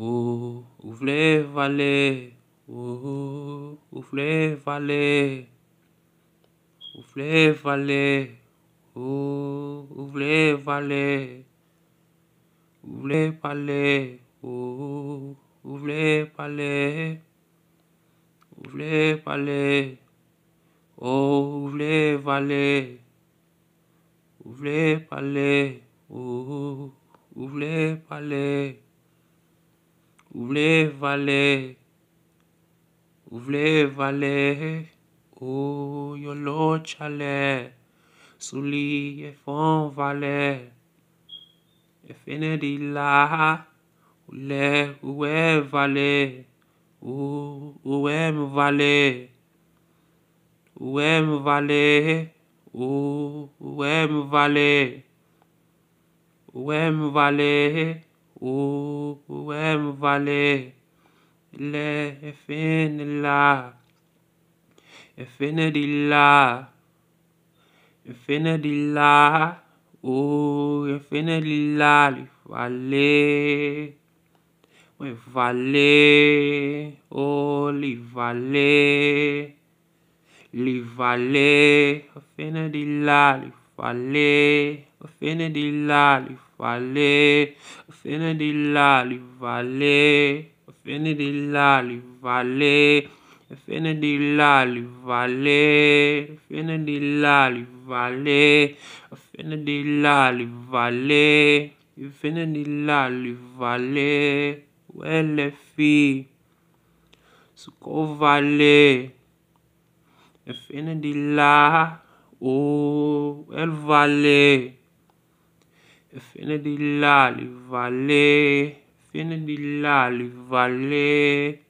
oh, ouvrez les vallées, ouvrez ouvre ouvrez ou ouvre valez, ou oh, ouvrez ou ouvrez parler, ouvrez palais, oh, ouvrez ouvrez vous ouvrez oh, voulez valer, vous voulez valer, oh yolo Chalet souli et fond valer, et de la, oule est valer, ou oué me valer, ou valer, ou oué me valer, oh, oué me uem vale le efenela efenedila efenedila o efenedila vale Oi, vale, oh, li vale, li vale, ofena di la, vale, ofena di la, la valle, fin de la lolly valley, de la valley, affinity de la affinity di la la Suko fin de la, oh, elle fine di là li va fine di là li va